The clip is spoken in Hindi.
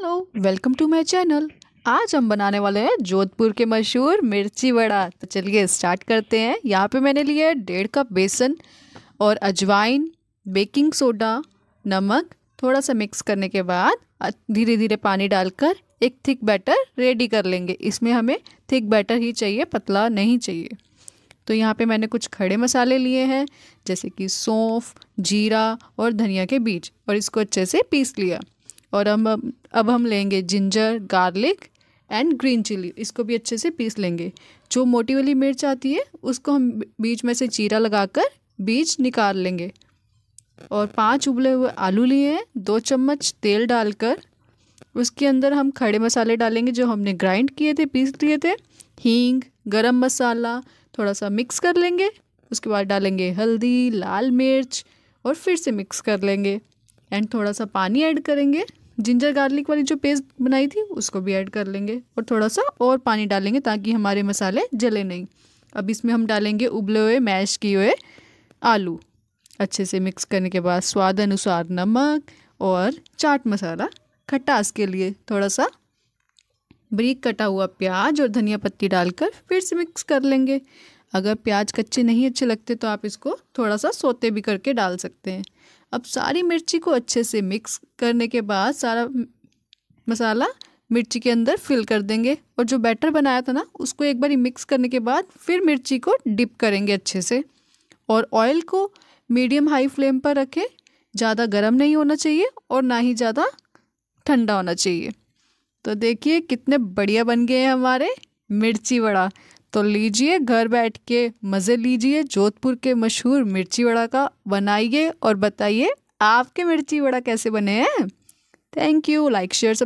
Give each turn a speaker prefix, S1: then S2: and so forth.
S1: hello welcome to my channel आज हम बनाने वाले हैं जोधपुर के मशहूर मिर्ची वड़ा तो चलिए स्टार्ट करते हैं यहाँ पे मैंने लिया है डेढ़ कप बेसन और अजवाइन बेकिंग सोडा नमक थोड़ा सा मिक्स करने के बाद धीरे धीरे पानी डालकर एक थिक बैटर रेडी कर लेंगे इसमें हमें थिक बैटर ही चाहिए पतला नहीं चाहिए तो यहाँ पे मैंने कुछ खड़े मसाले लिए हैं जैसे कि सौंफ जीरा और धनिया के बीज और इसको अच्छे से पीस लिया और अब अब हम लेंगे ginger garlic and green chilli इसको भी अच्छे से पीस लेंगे जो मोटी वाली मिर्च आती है उसको हम बीच में से चीरा लगाकर बीज निकाल लेंगे और पांच उबले हुए आलू लिए हैं दो चम्मच तेल डालकर उसके अंदर हम खड़े मसाले डालेंगे जो हमने ग्राइंड किए थे पीस लिए थे हींग गरम मसाला थोड़ा सा मिक्स कर लेंगे उसके बाद डालेंगे हल्दी लाल मिर्च और फिर से मिक्स कर लेंगे एंड थोड़ा सा पानी ऐड करेंगे जिंजर गार्लिक वाली जो पेस्ट बनाई थी उसको भी ऐड कर लेंगे और थोड़ा सा और पानी डालेंगे ताकि हमारे मसाले जले नहीं अब इसमें हम डालेंगे उबले हुए मैश किए हुए आलू अच्छे से मिक्स करने के बाद स्वाद अनुसार नमक और चाट मसाला खटास के लिए थोड़ा सा बारीक कटा हुआ प्याज और धनिया पत्ती डालकर फिर से मिक्स कर लेंगे अगर प्याज कच्चे नहीं अच्छे लगते तो आप इसको थोड़ा सा सोते भी करके डाल सकते हैं अब सारी मिर्ची को अच्छे से मिक्स करने के बाद सारा मसाला मिर्ची के अंदर फिल कर देंगे और जो बैटर बनाया था ना उसको एक बार मिक्स करने के बाद फिर मिर्ची को डिप करेंगे अच्छे से और ऑयल को मीडियम हाई फ्लेम पर रखें ज़्यादा गर्म नहीं होना चाहिए और ना ही ज़्यादा ठंडा होना चाहिए तो देखिए कितने बढ़िया बन गए हैं हमारे मिर्ची वड़ा तो लीजिए घर बैठ के मज़े लीजिए जोधपुर के मशहूर मिर्ची वड़ा का बनाइए और बताइए आपके मिर्ची वड़ा कैसे बने हैं थैंक यू लाइक शेयर सब